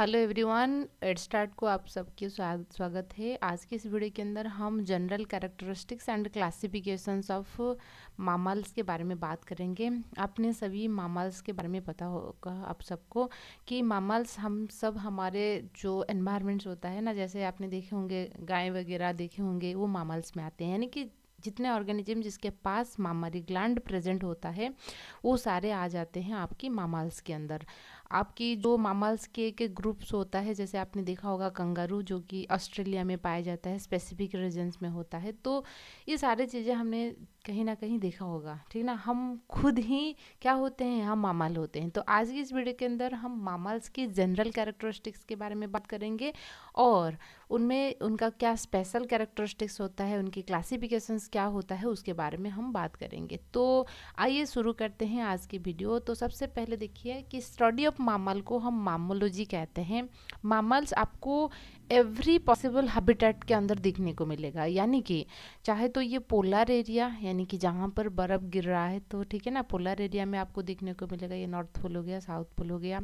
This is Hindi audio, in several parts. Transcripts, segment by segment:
हेलो एवरीवन एड स्टार्ट को आप सबके स्वागत है आज के इस वीडियो के अंदर हम general characteristics and classifications of mammals के बारे में बात करेंगे आपने सभी मामल्स के बारे में पता होगा आप सबको कि मामल्स हम सब हमारे जो एनवायरनमेंट्स होता है ना जैसे आपने देखे होंगे गाय वगैरह देखे होंगे वो मामल्स में आते हैं यानी कि जितने ऑर्गेनिज्म जिसके पास मामरी ग्लैंड प्रेजेंट होता है वो सारे आ जाते हैं आपकी मामल्स के अंदर आपकी जो मामल्स के के ग्रुप्स होता है जैसे आपने देखा होगा कंगारू जो कि ऑस्ट्रेलिया में पाया जाता है स्पेसिफिक रीजन्स में होता है तो ये सारी चीज़ें हमने कहीं ना कहीं देखा होगा ठीक ना हम खुद ही क्या होते हैं हम मामल होते हैं तो आज की इस वीडियो के अंदर हम मामल्स की जनरल कैरेक्टरिस्टिक्स के बारे में बात करेंगे और उनमें उनका क्या स्पेशल कैरेक्टरिस्टिक्स होता है उनकी क्लासिफिकेशन क्या होता है उसके बारे में हम बात करेंगे तो आइए शुरू करते हैं आज की वीडियो तो सबसे पहले देखिए कि स्टडी ऑफ मामल को हम मामोलॉजी कहते हैं मामल्स आपको एवरी पॉसिबल हैबिटेट के अंदर दिखने को मिलेगा यानी कि चाहे तो ये पोलर एरिया यानी कि जहाँ पर बर्फ़ गिर रहा है तो ठीक है ना पोलर एरिया में आपको दिखने को मिलेगा ये नॉर्थ पोल हो गया साउथ पोल हो गया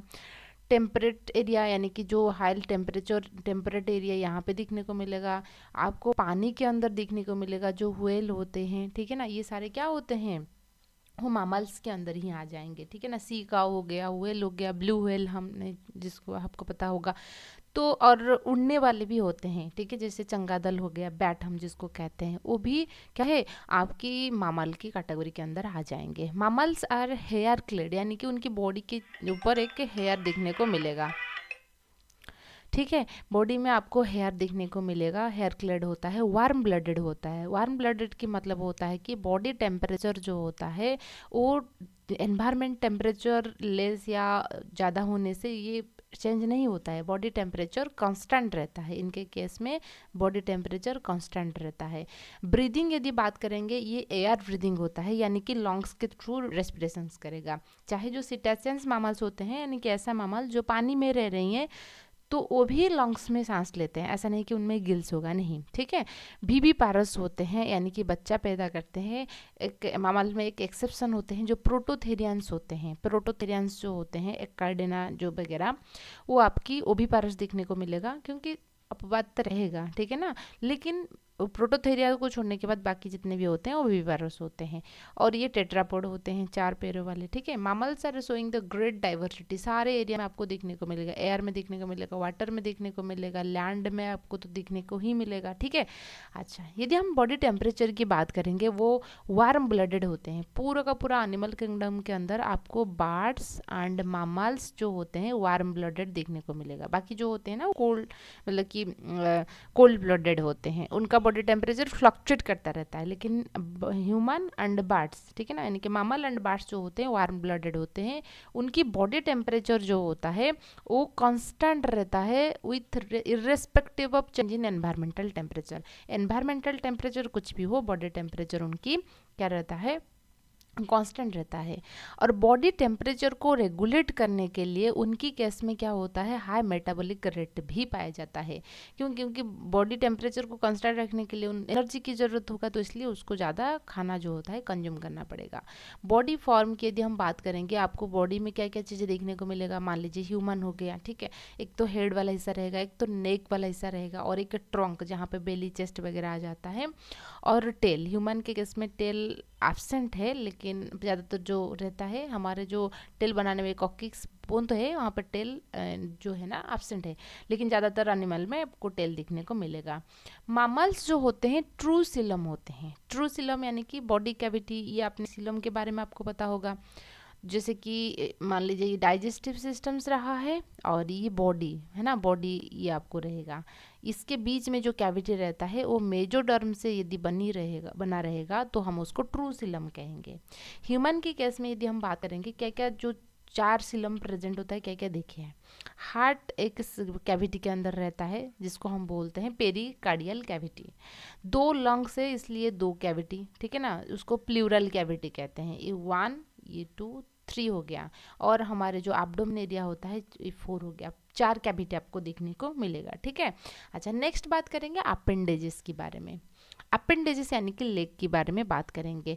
टेम्परेट एरिया यानी कि जो हाई टेम्परेचर टेम्परेट एरिया यहाँ पे दिखने को मिलेगा आपको पानी के अंदर दिखने को मिलेगा जो हुएल होते हैं ठीक है ना ये सारे क्या होते हैं वो मामल्स के अंदर ही आ जाएंगे ठीक है ना सी का हो गया हुएल हो गया ब्लू हुएल हमने जिसको आपको पता होगा तो और उड़ने वाले भी होते हैं ठीक है जैसे चंगादल हो गया बैट हम जिसको कहते हैं वो भी क्या है आपकी मामल की कैटेगरी के अंदर आ जाएंगे मामल्स आर हेयर क्लेड यानी कि उनकी बॉडी के ऊपर एक हेयर दिखने को मिलेगा ठीक है बॉडी में आपको हेयर दिखने को मिलेगा हेयर क्लेड होता है वार्म ब्लडेड होता है वार्म ब्लडेड की मतलब होता है कि बॉडी टेम्परेचर जो होता है वो एनवायरमेंट टेम्परेचर लेस या ज़्यादा होने से ये चेंज नहीं होता है बॉडी टेम्परेचर कांस्टेंट रहता है इनके केस में बॉडी टेम्परेचर कांस्टेंट रहता है ब्रीदिंग यदि बात करेंगे ये एयर ब्रीदिंग होता है यानी कि लॉन्ग्स के थ्रू रेस्पिरेशन करेगा चाहे जो सिटेसेंस मामल्स होते हैं यानी कि ऐसा मामल जो पानी में रह रही हैं तो वो भी लंग्स में सांस लेते हैं ऐसा नहीं कि उनमें गिल्स होगा नहीं ठीक है भी भी पारस होते हैं यानी कि बच्चा पैदा करते हैं एक मामल में एक एक्सेप्शन होते हैं जो प्रोटोथेरियंस होते हैं प्रोटोथेरियंस जो होते हैं एक कार्डेना जो वगैरह वो आपकी भी पारस देखने को मिलेगा क्योंकि अपवाद तो रहेगा ठीक है ना लेकिन प्रोटोथेरिया को छोड़ने के बाद बाकी जितने भी होते हैं वो विवारस होते हैं और ये टेट्रापोड होते हैं चार पैरों वाले ठीक है mammals are showing the great diversity सारे एरिया में आपको देखने को मिलेगा एयर में देखने को मिलेगा वाटर में देखने को मिलेगा लैंड में आपको तो देखने को ही मिलेगा ठीक है अच्छा यदि हम बॉडी टेम्परेचर की बात करेंगे वो वार्म ब्लडेड होते हैं पूरा का पूरा एनिमल किंगडम के अंदर आपको बार्ड्स एंड मामल्स जो होते हैं वार्म ब्लडेड देखने को मिलेगा बाकी जो होते हैं ना कोल्ड मतलब कि कोल्ड ब्लडेड होते हैं उनका बॉडी टेम्परेचर फ्लक्चुएट करता रहता है लेकिन ह्यूमन एंड बार्ड्स ठीक है ना यानी कि मामल एंड बार्ड्स जो होते हैं वार्म ब्लडेड होते हैं उनकी बॉडी टेम्परेचर जो होता है वो कॉन्स्टेंट रहता है with irrespective of change in environmental temperature environmental temperature कुछ भी हो बॉडी टेम्परेचर उनकी क्या रहता है कांस्टेंट रहता है और बॉडी टेम्परेचर को रेगुलेट करने के लिए उनकी केस में क्या होता है हाई मेटाबॉलिक रेट भी पाया जाता है क्यों क्योंकि बॉडी टेम्परेचर को कांस्टेंट रखने के लिए उन एनर्जी की ज़रूरत होगा तो इसलिए उसको ज़्यादा खाना जो होता है कंज्यूम करना पड़ेगा बॉडी फॉर्म की यदि हम बात करेंगे आपको बॉडी में क्या क्या चीज़ें देखने को मिलेगा मान लीजिए ह्यूमन हो गया ठीक है एक तो हेड वाला हिस्सा रहेगा एक तो नेक वाला हिस्सा रहेगा और एक ट्रंक जहाँ पर बेली चेस्ट वगैरह आ जाता है और टेल ह्यूमन के केस में टेल एबसेंट है लेकिन ज़्यादातर तो जो रहता है हमारे जो टेल बनाने में कॉकिक्स बोन तो है वहाँ पर टेल जो है ना एबसेंट है लेकिन ज़्यादातर एनिमल में आपको टेल दिखने को मिलेगा मामल्स जो होते हैं ट्रू सिलम होते हैं ट्रू सिलम यानी कि बॉडी कैविटी ये अपने सिलम के बारे में आपको पता होगा जैसे कि मान लीजिए ये डाइजेस्टिव सिस्टम्स रहा है और ये बॉडी है ना बॉडी ये आपको रहेगा इसके बीच में जो कैविटी रहता है वो मेजोडर्म से यदि बनी रहेगा बना रहेगा तो हम उसको ट्रू सिलम कहेंगे ह्यूमन के केस में यदि हम बात करेंगे क्या क्या जो चार सिलम प्रेजेंट होता है क्या क्या देखे हैं हार्ट एक कैविटी के अंदर रहता है जिसको हम बोलते हैं पेरी कार्डियल कैविटी दो लंग्स है इसलिए दो कैविटी ठीक है ना उसको प्लूरल कैविटी कहते हैं ये वन ये टू थ्री हो गया और हमारे जो एब्डोमन एरिया होता है फोर हो गया चार कैविटी आपको देखने को मिलेगा ठीक है अच्छा नेक्स्ट बात करेंगे अपेंडेजेस के बारे में अपेंडेजेस यानी कि लेग के बारे में बात करेंगे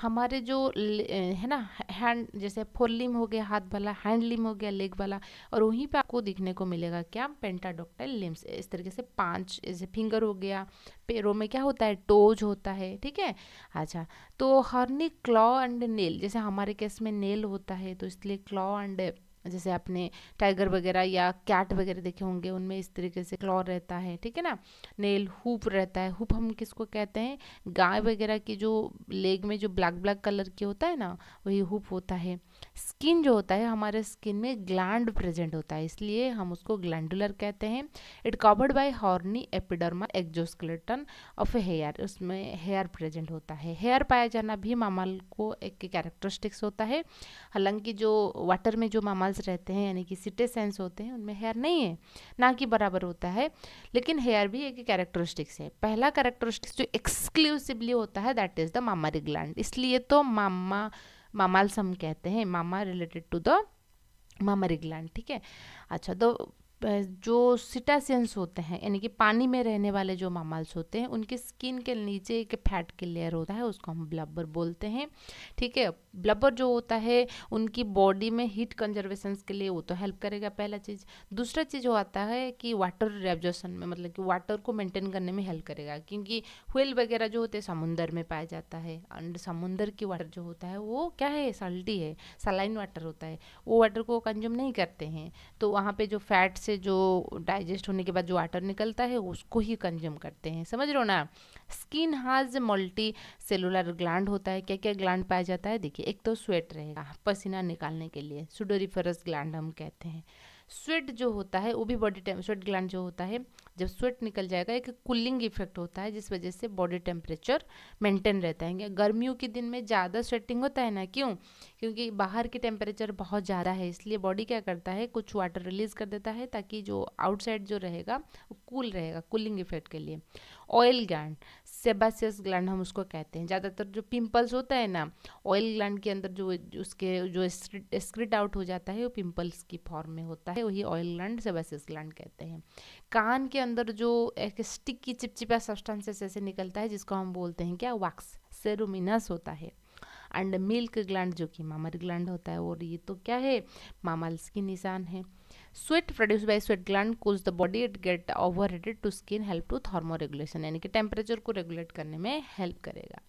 हमारे जो है ना हैंड जैसे फोर लिम हो गया हाथ वाला हैंड लिम हो गया लेग वाला और वहीं पे आपको दिखने को मिलेगा क्या पेंटाडोक्टाइल लिम्स इस तरीके से पांच जैसे फिंगर हो गया पैरों में क्या होता है टोज होता है ठीक है अच्छा तो हर्नी क्लॉ एंड नेल जैसे हमारे केस में नेल होता है तो इसलिए क्लॉ एंड जैसे आपने टाइगर वगैरह या कैट वगैरह देखे होंगे उनमें इस तरीके से क्लॉ रहता है ठीक है ना नेल हुप रहता है हुप हम किसको कहते हैं गाय वगैरह की जो लेग में जो ब्लैक ब्लैक कलर की होता है ना वही हुप होता है स्किन जो होता है हमारे स्किन में ग्लैंड प्रेजेंट होता है इसलिए हम उसको ग्लैंडुलर कहते हैं it covered by horny epidermal exoskeleton of hair उसमें हेयर प्रेजेंट होता है हेयर पाया जाना भी मामाल को एक कैरेक्टरिस्टिक्स होता है हालांकि जो वाटर में जो मामल्स रहते हैं यानी कि सिटे सेंस होते हैं उनमें हेयर नहीं है ना कि बराबर होता है लेकिन हेयर भी एक कैरेक्टरिस्टिक्स है पहला कैरेक्टरिस्टिक्स जो एक्सक्लूसिवली होता है that is the mammary gland इसलिए तो मामा मामालसम कहते हैं mamma related to the mammary gland ठीक है अच्छा तो जो सिटासेंस होते हैं यानी कि पानी में रहने वाले जो मामल्स होते हैं उनके स्किन के नीचे एक फैट की लेयर होता है उसको हम ब्लबर बोलते हैं ठीक है ब्लबर जो होता है उनकी बॉडी में हीट कंजर्वेशन के लिए वो तो हेल्प करेगा पहला चीज़ दूसरा चीज़ जो आता है कि वाटर रेबजॉर्सन में मतलब कि वाटर को मेंटेन करने में हेल्प करेगा क्योंकि व्हेल वगैरह जो होते हैं समुंदर में पाया जाता है एंड समुंदर की वाटर जो होता है वो क्या है सल्टी है सलाइन वाटर होता है वो वाटर को कंज्यूम नहीं करते हैं तो वहाँ पर जो फैट्स से जो डाइजेस्ट होने के बाद जो वाटर निकलता है उसको ही कंज्यूम करते हैं समझ रहे हो ना स्किन हाज मल्टी सेलुलर ग्लैंड होता है क्या क्या ग्लैंड पाया जाता है देखिए एक तो स्वेट रहेगा पसीना निकालने के लिए सुडोरीफरस ग्लैंड हम कहते हैं स्वेट जो होता है वो भी बॉडी टेम स्वेट ग्लैंड जो होता है जब स्वेट निकल जाएगा एक कूलिंग इफेक्ट होता है जिस वजह से बॉडी टेम्परेचर मेंटेन रहता है गर्मियों के दिन में ज़्यादा स्वेटिंग होता है ना क्यों क्योंकि बाहर की टेम्परेचर बहुत ज़्यादा है इसलिए बॉडी क्या करता है कुछ वाटर रिलीज़ कर देता है ताकि जो आउटसाइड जो रहेगा वो कूल रहेगा कूलिंग इफेक्ट के लिए ऑयल ग्लैंड सेबासियस ग्लैंड हम उसको कहते हैं ज़्यादातर जो पिंपल्स होता है ना ऑयल ग्लैंड के अंदर जो उसके जो स्क्रिट आउट हो जाता है वो पिंपल्स की फॉर्म में होता है वही ऑयल ग्लैंड सेबासियस ग्लैंड कहते हैं कान के अंदर जो एक स्टिक की चिपचिपा सब्सटेंसेस ऐसे निकलता है जिसको हम बोलते हैं क्या वक्स सेरोमिनस होता है एंड मिल्क ग्लैंड जो कि मामर ग्लैंड होता है और ये तो क्या है मामल्स की निशान है sweat produce by sweat gland cause the body it get overheated to skin help to regulation यानी कि टेम्परेचर को रेगुलेट करने में हेल्प करेगा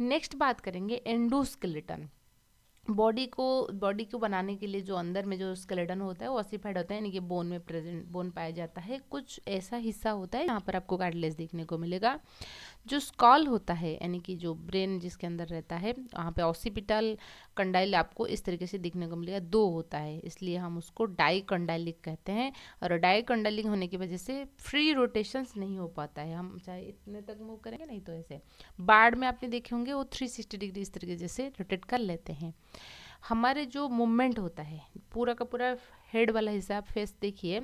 नेक्स्ट बात करेंगे एंडोस्केलेटन बॉडी को बॉडी को बनाने के लिए जो अंदर में जो स्केलेटन होता है वो ऑसीफाइड होता है यानी कि बोन में प्रेजेंट बोन पाया जाता है कुछ ऐसा हिस्सा होता है जहाँ पर आपको कार्डलेस देखने को मिलेगा जो स्कॉल होता है यानी कि जो ब्रेन जिसके अंदर रहता है वहाँ पे ऑसिपिटल कंडाइल आपको इस तरीके से देखने को मिलेगा दो होता है इसलिए हम उसको डाई कंडाइलिक कहते हैं और डाई कंडाइलिक होने की वजह से फ्री रोटेशंस नहीं हो पाता है हम चाहे इतने तक मूव करेंगे नहीं तो ऐसे बाढ़ में आपने देखे होंगे वो थ्री सिक्सटी डिग्री इस तरीके से रोटेट कर लेते हैं हमारे जो मूवमेंट होता है पूरा का पूरा हेड वाला हिसाब फेस देखिए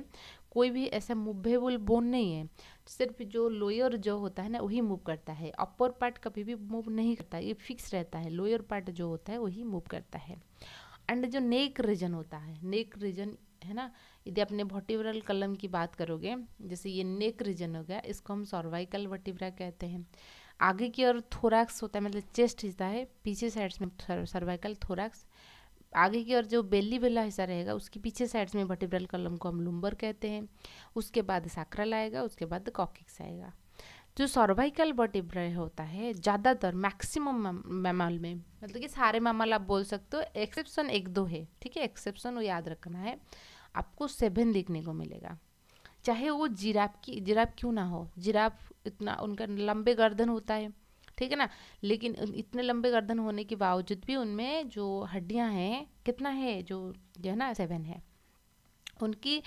कोई भी ऐसा मूवेबल बोन नहीं है सिर्फ जो लोअर जो होता है ना वही मूव करता है अपर पार्ट कभी भी मूव नहीं करता ये फिक्स रहता है लोअर पार्ट जो होता है वही मूव करता है एंड जो नेक रीजन होता है नेक रीजन है ना यदि अपने वर्टिब्रल कलम की बात करोगे जैसे ये नेक रीजन हो गया इसको हम सर्वाइकल वर्टिब्रा कहते हैं आगे की ओर थोराक्स होता है मतलब चेस्ट हिस्सा है पीछे साइड्स में सर्वाइकल थोराक्स आगे की ओर जो बेली बेला हिस्सा रहेगा उसकी पीछे साइड्स में वर्टिब्रल कलम को हम लुम्बर कहते हैं उसके बाद साक्रल आएगा उसके बाद कॉकिक्स आएगा जो सर्वाइकल वर्टिब्रल होता है ज़्यादातर मैक्सिमम मैमल में मतलब कि सारे मैमल आप बोल सकते हो एक्सेप्शन एक दो है ठीक है एक्सेप्शन वो याद रखना है आपको सेवन देखने को मिलेगा चाहे वो जिराफ की जिराफ क्यों ना हो जिराफ इतना उनका लंबे गर्दन होता है ठीक है ना लेकिन इतने लंबे गर्दन होने के बावजूद भी उनमें जो हड्डियाँ हैं कितना है जो है ना सेवन है उनकी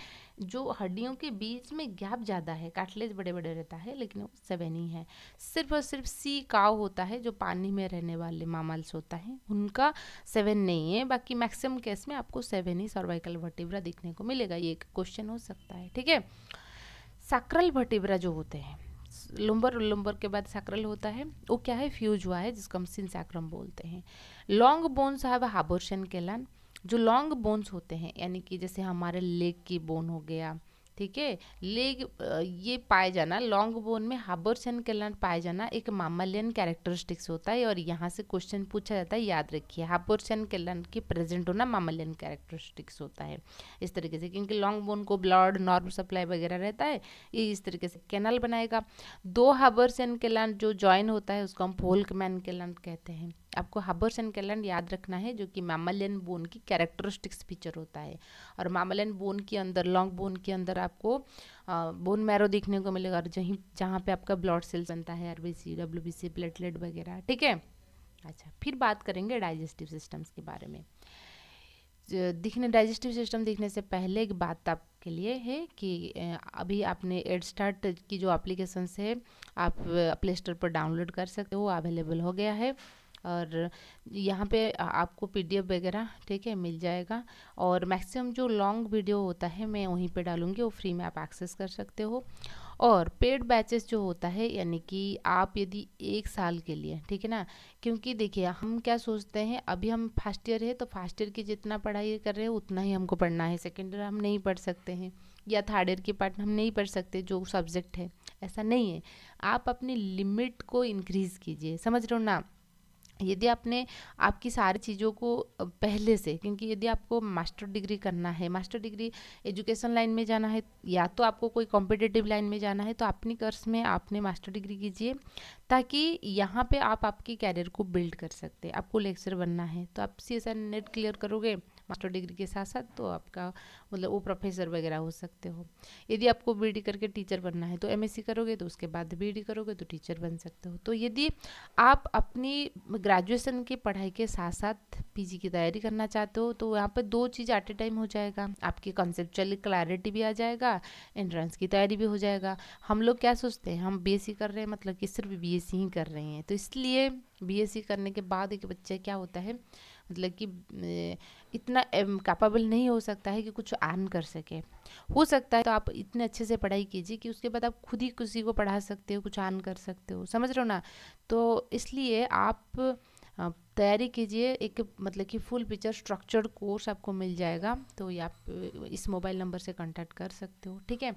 जो हड्डियों के बीच में गैप ज़्यादा है काटलेज बड़े बड़े रहता है लेकिन वो सेवन ही है सिर्फ और सिर्फ सी काव होता है जो पानी में रहने वाले मामल्स होता है उनका सेवन नहीं है बाकी मैक्सिमम केस में आपको सेवन ही सर्वाइकल वर्टिब्रा देखने को मिलेगा ये एक क्वेश्चन हो सकता है ठीक है सक्रल वर्टिब्रा जो होते हैं लुम्बर और लुम्बर के बाद सैक्रल होता है वो क्या है फ्यूज हुआ है जिसको हम सिंसैक्रम बोलते हैं लॉन्ग बोन्स है हाबोर्शन केलान जो लॉन्ग बोन्स होते हैं यानी कि जैसे हमारे लेग की बोन हो गया ठीक है लेग ये पाए जाना लॉन्ग बोन में हाबर्स एंड कैलन पाए जाना एक मामलियन कैरेक्टरिस्टिक्स होता है और यहाँ से क्वेश्चन पूछा जाता है याद रखिए हाबर्स एंड कैलन की प्रेजेंट होना मामलियन कैरेक्टरिस्टिक्स होता है इस तरीके से क्योंकि लॉन्ग बोन को ब्लड नॉर्म सप्लाई वगैरह रहता है ये इस तरीके से कैनल बनाएगा दो हाबर्स एंड कैलन जो ज्वाइन होता है उसको हम फोल्क मैन कैलन कहते हैं आपको हाबर्स एंड कैलेंड याद रखना है जो कि मामलियन बोन की कैरेक्टरिस्टिक्स फीचर होता है और मामलियन बोन के अंदर लॉन्ग बोन के अंदर आपको बोन मैरो देखने को मिलेगा और जहीं जहाँ पे आपका ब्लड सेल्स बनता है आर बी सी प्लेटलेट वगैरह ठीक है अच्छा फिर बात करेंगे डाइजेस्टिव सिस्टम्स के बारे में दिखने डाइजेस्टिव सिस्टम दिखने से पहले एक बात आपके लिए है कि अभी आपने एड स्टार्ट की जो एप्लीकेशन है आप प्ले स्टोर पर डाउनलोड कर सकते हो अवेलेबल हो गया है और यहाँ पे आपको पीडीएफ वगैरह ठीक है मिल जाएगा और मैक्सिमम जो लॉन्ग वीडियो होता है मैं वहीं पे डालूँगी वो फ्री में आप एक्सेस कर सकते हो और पेड बैचेस जो होता है यानी कि आप यदि एक साल के लिए ठीक है ना क्योंकि देखिए हम क्या सोचते हैं अभी हम फर्स्ट ईयर है तो फर्स्ट ईयर की जितना पढ़ाई कर रहे हैं उतना ही हमको पढ़ना है सेकेंड ईयर हम नहीं पढ़ सकते हैं या थर्ड ईयर की पार्ट हम नहीं पढ़ सकते जो सब्जेक्ट है ऐसा नहीं है आप अपनी लिमिट को इंक्रीज़ कीजिए समझ रहे हो ना यदि आपने आपकी सारी चीज़ों को पहले से क्योंकि यदि आपको मास्टर डिग्री करना है मास्टर डिग्री एजुकेशन लाइन में जाना है या तो आपको कोई कॉम्पिटेटिव लाइन में जाना है तो अपनी कर्स में आपने मास्टर डिग्री कीजिए ताकि यहाँ पे आप आपके कैरियर को बिल्ड कर सकते हैं आपको लेक्चर बनना है तो आप सी एस नेट क्लियर करोगे मास्टर डिग्री के साथ साथ तो आपका मतलब वो प्रोफेसर वगैरह हो सकते हो यदि आपको बी करके टीचर बनना है तो एम करोगे तो उसके बाद बी करोगे तो टीचर बन सकते हो तो यदि आप अपनी ग्रेजुएसन की पढ़ाई के साथ साथ पी की तैयारी करना चाहते हो तो यहाँ पर दो चीज़ एट ए टाइम हो जाएगा आपकी कॉन्सेप्चुअल क्लैरिटी भी आ जाएगा एंट्रेंस की तैयारी भी हो जाएगा हम लोग क्या सोचते हैं हम बी कर रहे हैं मतलब कि सिर्फ बीएससी ही कर रहे हैं तो इसलिए सी करने के बाद एक बच्चा क्या होता है मतलब कि इतना कैपेबल नहीं हो सकता है कि कुछ अर्न कर सके हो सकता है तो आप इतने अच्छे से पढ़ाई कीजिए कि उसके बाद आप खुद ही किसी को पढ़ा सकते हो कुछ अर्न कर सकते हो समझ रहे हो ना तो इसलिए आप तैयारी कीजिए एक मतलब कि फुल पिक्चर स्ट्रक्चर्ड कोर्स आपको मिल जाएगा तो ये आप इस मोबाइल नंबर से कॉन्टैक्ट कर सकते हो ठीक है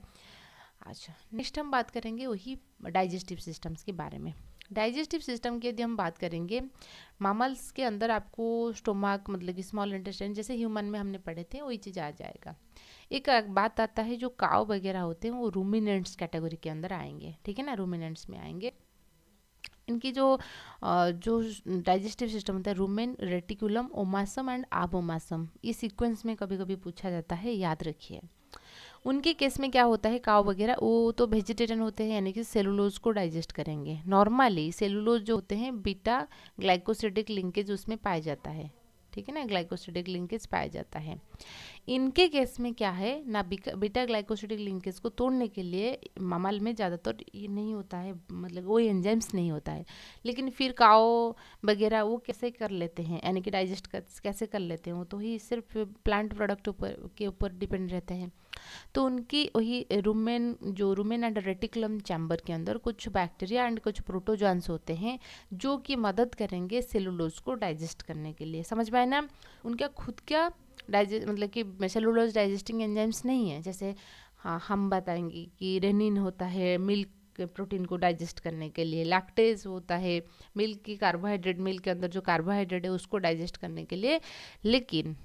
अच्छा नेक्स्ट हम बात करेंगे वही डाइजेस्टिव सिस्टम्स के बारे में डाइजेस्टिव सिस्टम की यदि हम बात करेंगे मामल्स के अंदर आपको स्टोमाक मतलब कि स्मॉल इंटेस्टाइन जैसे ह्यूमन में हमने पढ़े थे वही चीज़ आ जाएगा एक बात आता है जो काव वगैरह होते हैं वो रूमिनेंट्स कैटेगरी के अंदर आएंगे ठीक है ना रूमिनेंट्स में आएंगे इनकी जो जो डाइजेस्टिव सिस्टम होता है rumen reticulum omasum and abomasum इस सीक्वेंस में कभी कभी पूछा जाता है याद रखिए उनके केस में क्या होता है काव वगैरह वो तो वेजिटेरियन होते हैं यानी कि सेलुलोज को डाइजेस्ट करेंगे नॉर्मली सेलुलोज जो होते हैं बीटा ग्लाइकोसिडिक लिंकेज उसमें पाया जाता है ठीक है ना ग्लाइकोसिडिक लिंकेज पाया जाता है इनके केस में क्या है ना बीटा ग्लाइकोसिडिक लिंकेज को तोड़ने के लिए मामल में ज़्यादातर ये नहीं होता है मतलब वो एंजाइम्स नहीं होता है लेकिन फिर काओ वगैरह वो कैसे कर लेते हैं यानी कि डाइजेस्ट कैसे कर लेते हैं वो तो ही सिर्फ प्लांट प्रोडक्ट ऊपर के ऊपर डिपेंड रहते हैं तो उनकी वही रूमेन जो रूमेन एंड रेटिकुलम चैम्बर के अंदर कुछ बैक्टीरिया एंड कुछ प्रोटोजॉन्स होते हैं जो कि मदद करेंगे सेलुलोज को डाइजेस्ट करने के लिए समझ आए ना उनका खुद का डाइजेस्ट मतलब कि सेलुलोज डाइजेस्टिंग एंजाइम्स नहीं है जैसे हाँ हम बताएंगे कि रेनिन होता है मिल्क प्रोटीन को डाइजेस्ट करने के लिए लैक्टेज होता है मिल्क की कार्बोहाइड्रेट मिल्क के अंदर जो कार्बोहाइड्रेट है उसको डाइजेस्ट करने के लिए लेकिन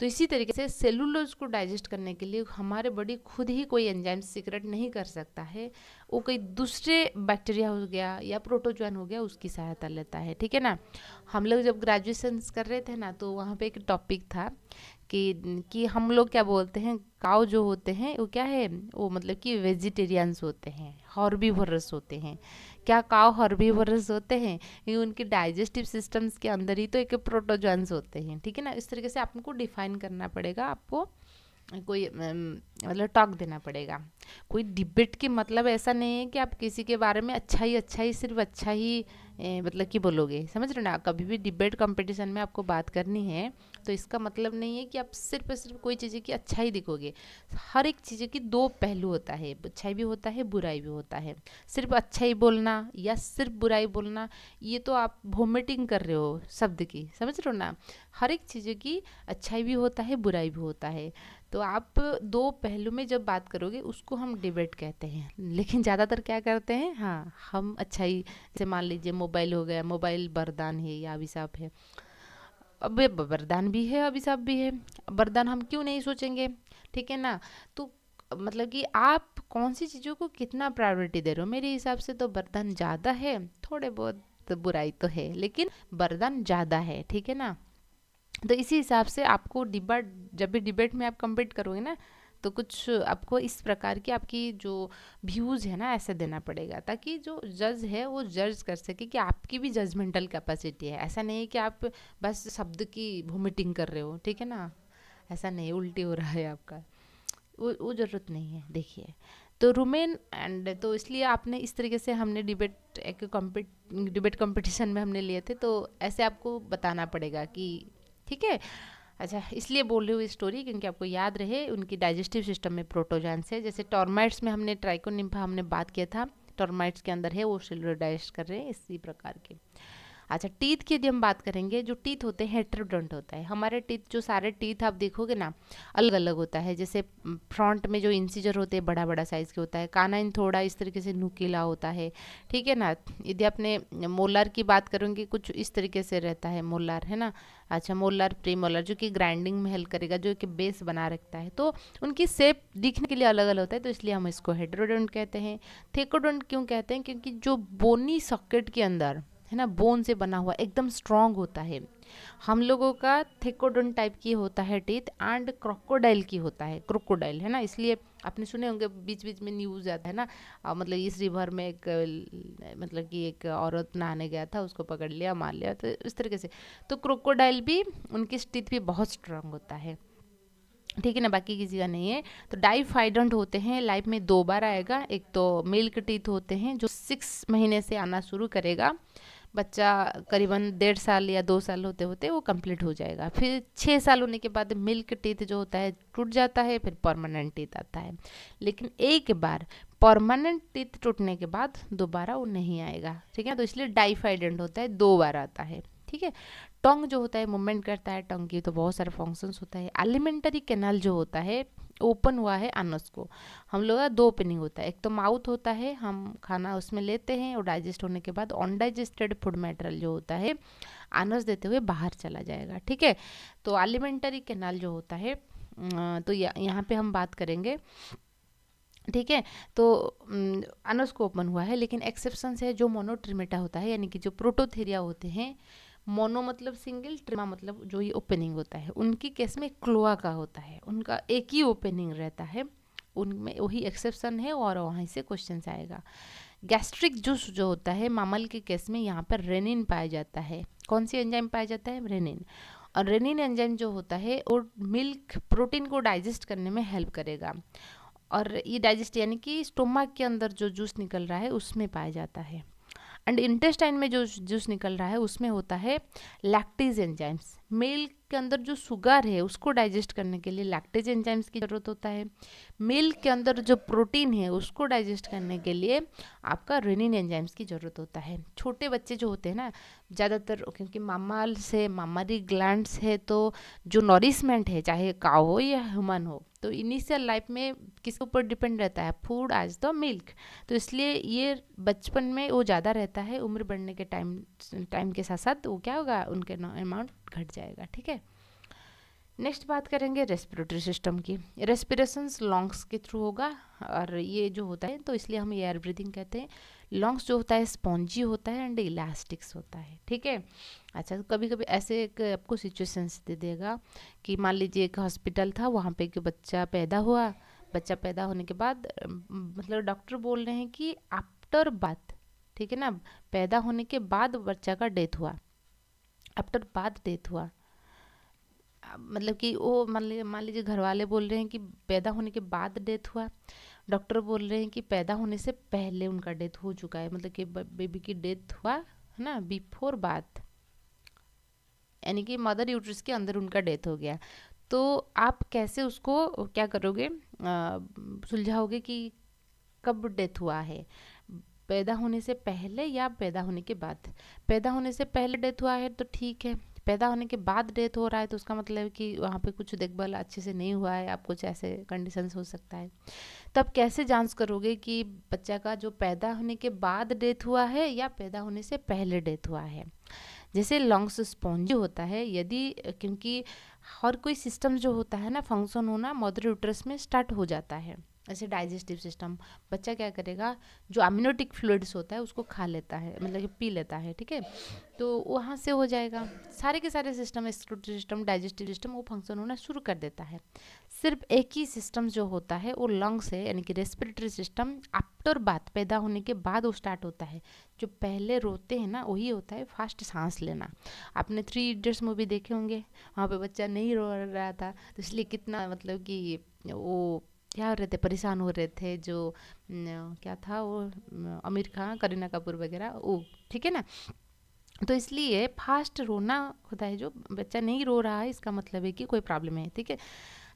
तो इसी तरीके से सेलुलोज को डाइजेस्ट करने के लिए हमारे बॉडी खुद ही कोई एंजाइम सीक्रेट नहीं कर सकता है वो कोई दूसरे बैक्टीरिया हो गया या प्रोटोजोन हो गया उसकी सहायता लेता है ठीक है ना हम लोग जब ग्रेजुएशन कर रहे थे ना तो वहाँ पे एक टॉपिक था कि कि हम लोग क्या बोलते हैं काव जो होते हैं वो क्या है वो मतलब कि वेजिटेरियंस होते हैं हॉर्बी होते हैं क्या काव हर्बीवरस होते हैं ये उनके डाइजेस्टिव सिस्टम्स के अंदर ही तो एक प्रोटोजॉन्स होते हैं ठीक है ना इस तरीके से आपको डिफाइन करना पड़ेगा आपको कोई मतलब टॉक देना पड़ेगा कोई डिबेट के मतलब ऐसा नहीं है कि आप किसी के बारे में अच्छा ही अच्छा ही सिर्फ अच्छा ही ए, मतलब कि बोलोगे समझ रहे ना कभी भी डिबेट कंपटीशन में आपको बात करनी है तो इसका मतलब नहीं है कि आप सिर्फ सिर्फ कोई चीज़ की अच्छाई दिखोगे हर एक चीज़ की दो पहलू होता है अच्छाई भी होता है बुराई भी होता है सिर्फ अच्छाई बोलना या सिर्फ बुराई बोलना ये तो आप वोमिटिंग कर रहे हो शब्द की समझ रहे हो ना हर एक चीज़ की अच्छाई भी होता है बुराई भी होता है तो आप दो पहलू में जब बात करोगे उसको हम डिबेट कहते हैं लेकिन ज़्यादातर क्या करते हैं हाँ हम अच्छाई जैसे मान लीजिए मोबाइल हो गया मोबाइल बरदान है या अभिशाप है अब वरदान भी है अभिशाप भी है वरदान हम क्यों नहीं सोचेंगे ठीक है ना तो मतलब कि आप कौन सी चीज़ों को कितना प्रायोरिटी दे रहे हो मेरे हिसाब से तो वरदान ज़्यादा है थोड़े बहुत तो बुराई तो है लेकिन वरदान ज़्यादा है ठीक है ना तो इसी हिसाब से आपको डिबेट जब भी डिबेट में आप कम्पीट करोगे ना तो कुछ आपको इस प्रकार की आपकी जो व्यूज़ है ना ऐसे देना पड़ेगा ताकि जो जज है वो जज कर सके कि आपकी भी जजमेंटल कैपेसिटी है ऐसा नहीं है कि आप बस शब्द की वोमिटिंग कर रहे हो ठीक है ना ऐसा नहीं उल्टी हो रहा है आपका वो वो ज़रूरत नहीं है देखिए तो रुमेन एंड तो इसलिए आपने इस तरीके से हमने डिबेट एक कॉम्पिट डिबेट कंपटीशन में हमने लिए थे तो ऐसे आपको बताना पड़ेगा कि ठीक है अच्छा इसलिए बोल रही हूँ स्टोरी क्योंकि आपको याद रहे उनकी डाइजेस्टिव सिस्टम में प्रोटोजांस है जैसे टॉर्माइट्स में हमने ट्राइकोनिम्फा हमने बात किया था टॉर्माइट्स के अंदर है वो सेलुलर डाइजेस्ट कर रहे हैं इसी प्रकार के अच्छा टीथ की यदि हम बात करेंगे जो टीथ होते हैं हेट्रोडेंट होता है हमारे टीथ जो सारे टीथ आप देखोगे ना अलग अलग होता है जैसे फ्रंट में जो इंसीजर होते हैं बड़ा बड़ा साइज़ के होता है कानाइन थोड़ा इस तरीके से नुकीला होता है ठीक है ना यदि आपने मोलर की बात करूँगी कुछ इस तरीके से रहता है मोलर है ना अच्छा मोलर प्री मोलर जो कि ग्राइंडिंग में हेल्प करेगा जो कि बेस बना रखता है तो उनकी सेप दिखने के लिए अलग अलग होता है तो इसलिए हम इसको हेड्रोडोंट कहते हैं थेकोडोंट क्यों कहते हैं क्योंकि जो बोनी सॉकेट के अंदर है ना बोन से बना हुआ एकदम स्ट्रॉन्ग होता है हम लोगों का थेकोडन टाइप की होता है टीथ एंड क्रोकोडाइल की होता है क्रोकोडाइल है ना इसलिए आपने सुने होंगे बीच बीच में न्यूज़ आता है ना आ, मतलब इस रिवर में एक मतलब कि एक औरत नहाने गया था उसको पकड़ लिया मार लिया तो इस तरीके से तो क्रोकोडाइल भी उनकी टीथ भी बहुत स्ट्रांग होता है ठीक है ना बाकी किसी का नहीं है तो डाइफाइडेंट होते हैं लाइफ में दो बार आएगा एक तो मिल्क टीथ होते हैं जो सिक्स महीने से आना शुरू करेगा बच्चा करीबन डेढ़ साल या दो साल होते होते वो कंप्लीट हो जाएगा फिर छः साल होने के बाद मिल्क टीथ जो होता है टूट जाता है फिर परमानेंट टीथ आता है लेकिन एक बार परमानेंट टीथ टूटने के बाद दोबारा वो नहीं आएगा ठीक है तो इसलिए डाइफाइडेंट होता है दो बार आता है ठीक है टोंग जो होता है मूवमेंट करता है टोंग की तो बहुत सारे फंक्शंस होता है एलिमेंटरी कैनाल जो होता है ओपन हुआ है अनस को हम लोग का दो ओपनिंग होता है एक तो माउथ होता है हम खाना उसमें लेते हैं और डाइजेस्ट होने के बाद अनडाइजेस्टेड फूड मेटेरियल जो होता है अनस देते हुए बाहर चला जाएगा ठीक है तो एलिमेंटरी कैनाल जो होता है तो यहाँ पे हम बात करेंगे ठीक है तो अनस को ओपन हुआ है लेकिन एक्सेप्शन है जो मोनोट्रीमेटा होता है यानी कि जो प्रोटोथेरिया होते हैं मोनो मतलब सिंगल ट्रिमा मतलब जो ये ओपनिंग होता है उनकी केस में क्लोआ का होता है उनका एक ही ओपनिंग रहता है उनमें वही एक्सेप्शन है और वहीं से क्वेश्चन आएगा गैस्ट्रिक जूस जो होता है मामल के केस में यहाँ पर रेनिन पाया जाता है कौन सी एंजाइम पाया जाता है रेनिन और रेनिन एंजाइम जो होता है वो मिल्क प्रोटीन को डाइजेस्ट करने में हेल्प करेगा और ये डाइजेस्ट यानी कि स्टोमक के अंदर जो जूस निकल रहा है उसमें पाया जाता है एंड इंटेस्टाइन में जो जूस निकल रहा है उसमें होता है लैक्टेज एंजाइम्स मेल के अंदर जो शुगर है उसको डाइजेस्ट करने के लिए लैक्टेज एंजाइम्स की ज़रूरत होता है मेल के अंदर जो प्रोटीन है उसको डाइजेस्ट करने के लिए आपका रेनिन एंजाइम्स की ज़रूरत होता है छोटे बच्चे जो होते हैं ना ज़्यादातर क्योंकि मामाल से मामारी ग्लैंड है तो जो नॉरिशमेंट है चाहे काव हो या ह्यूमन हो तो इनिशियल लाइफ में किसके ऊपर डिपेंड रहता है फूड आज द मिल्क तो इसलिए ये बचपन में वो ज़्यादा रहता है उम्र बढ़ने के टाइम टाइम के साथ साथ वो क्या होगा उनके अमाउंट घट जाएगा ठीक है नेक्स्ट बात करेंगे रेस्पिरेटरी सिस्टम की रेस्पिरेशंस लॉन्ग्स के थ्रू होगा और ये जो होता है तो इसलिए हम एयर ब्रीदिंग कहते हैं लॉन्ग्स जो होता है स्पॉन्जी होता है एंड इलास्टिक्स होता है ठीक है अच्छा तो कभी कभी ऐसे एक आपको सिचुएशंस दे देगा कि मान लीजिए एक हॉस्पिटल था वहाँ पे एक बच्चा पैदा हुआ बच्चा पैदा होने के बाद मतलब डॉक्टर बोल रहे हैं कि आफ्टर बाथ ठीक है ना पैदा होने के बाद बच्चा का डेथ हुआ आफ्टर बाथ डेथ हुआ मतलब कि वो मान लीजिए मान लीजिए घर वाले बोल रहे हैं कि पैदा होने के बाद डेथ हुआ डॉक्टर बोल रहे हैं कि पैदा होने से पहले उनका डेथ हो चुका है मतलब कि बेबी की डेथ हुआ है ना बिफोर बाथ यानी कि मदर यूट्रस के अंदर उनका डेथ हो गया तो आप कैसे उसको क्या करोगे सुलझाओगे कि कब डेथ हुआ है पैदा होने से पहले या पैदा होने के बाद पैदा होने से पहले डेथ हुआ है तो ठीक है पैदा होने के बाद डेथ हो रहा है तो उसका मतलब कि वहाँ पे कुछ देखभाल अच्छे से नहीं हुआ है आप कुछ ऐसे कंडीशंस हो सकता है तो आप कैसे जांच करोगे कि बच्चा का जो पैदा होने के बाद डेथ हुआ है या पैदा होने से पहले डेथ हुआ है जैसे लंग्स स्पॉन्ज होता है यदि क्योंकि हर कोई सिस्टम जो होता है ना फंक्शन होना मदर यूटरस में स्टार्ट हो जाता है ऐसे डाइजेस्टिव सिस्टम बच्चा क्या करेगा जो अम्यूनोटिक फ्लूड्स होता है उसको खा लेता है मतलब कि पी लेता है ठीक है तो वहाँ से हो जाएगा सारे के सारे system excretory system digestive system वो फंक्शन होना शुरू कर देता है सिर्फ एक ही सिस्टम जो होता है वो लंग्स है यानी कि रेस्पिरेटरी सिस्टम आफ्टर बात पैदा होने के बाद वो स्टार्ट होता है जो पहले रोते हैं ना वही होता है फास्ट सांस लेना आपने थ्री इडियट्स मूवी देखे होंगे वहाँ पे बच्चा नहीं रो रहा था तो इसलिए कितना मतलब कि वो क्या हो रहे थे परेशान हो रहे थे जो क्या था वो आमिर खान करीना कपूर वगैरह वो ठीक है ना तो इसलिए फास्ट रोना होता है जो बच्चा नहीं रो रहा है इसका मतलब है कि कोई प्रॉब्लम है ठीक है